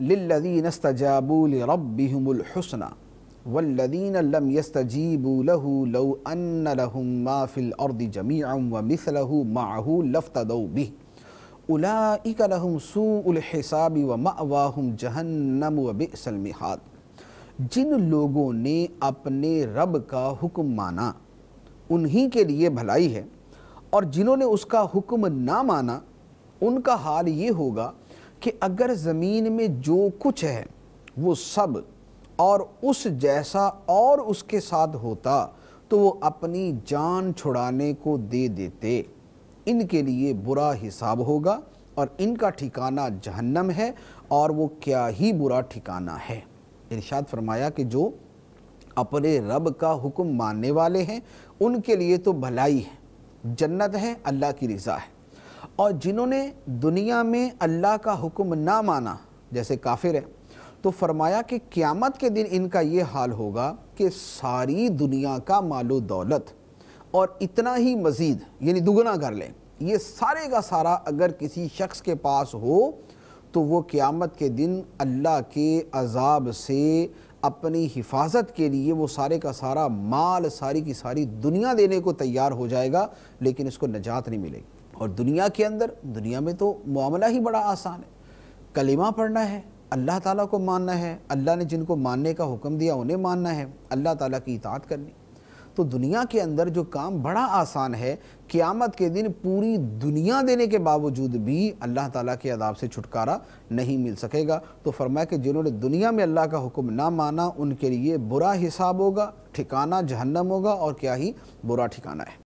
للذين استجابوا لربهم الحسنى والذين لم يستجيبوا له لو ان لهم ما في الارض جميعا ومثله معه لافتدوا به اولئك لهم سوء الحساب وماواهم جهنم وبئس المهاد جن لوگوں نے اپنے رب کا حکم مانا انہی کے لیے بھلائی ہے اور جنہوں نے اس کا حکم نہ مانا ان کا حال یہ ہوگا کہ اگر زمین میں جو کچھ ہے وہ سب اور اس جیسا اور اس کے ساتھ ہوتا تو وہ اپنی جان چھڑانے کو دے دیتے ان کے لیے برا حساب ہوگا اور ان کا ٹھکانہ جہنم ہے اور وہ کیا ہی برا ٹھکانہ ہے ارشاد فرمایا کہ جو اپنے رب کا حکم ماننے والے ہیں ان کے لیے تو بھلائی ہے جنت ہے اللہ کی رضا ہے اور جنہوں نے دنیا میں اللہ کا حکم نہ مانا جیسے کافر ہیں تو فرمایا کہ قیامت کے دن ان کا یہ حال ہوگا کہ ساری دنیا کا مال و دولت اور اتنا ہی مزید یعنی دگنا کر لیں یہ سارے کا سارا اگر کسی شخص کے پاس ہو تو وہ قیامت کے دن اللہ کے عذاب سے اپنی حفاظت کے لیے وہ سارے کا سارا مال ساری کی ساری دنیا دینے کو تیار ہو جائے گا لیکن اس کو نجات نہیں ملے گی اور دنیا کے اندر دنیا میں تو معاملہ ہی بڑا آسان ہے کلمہ پڑھنا ہے اللہ تعالیٰ کو ماننا ہے اللہ نے جن کو ماننے کا حکم دیا انہیں ماننا ہے اللہ تعالیٰ کی اطاعت کرنی تو دنیا کے اندر جو کام بڑا آسان ہے قیامت کے دن پوری دنیا دینے کے باوجود بھی اللہ تعالیٰ کے عذاب سے چھٹکارا نہیں مل سکے گا تو فرمایا کہ جنہوں نے دنیا میں اللہ کا حکم نہ مانا ان کے لیے برا حساب ہوگا ٹھکانہ جہنم ہوگا اور کیا ہی برا ٹھکانہ ہے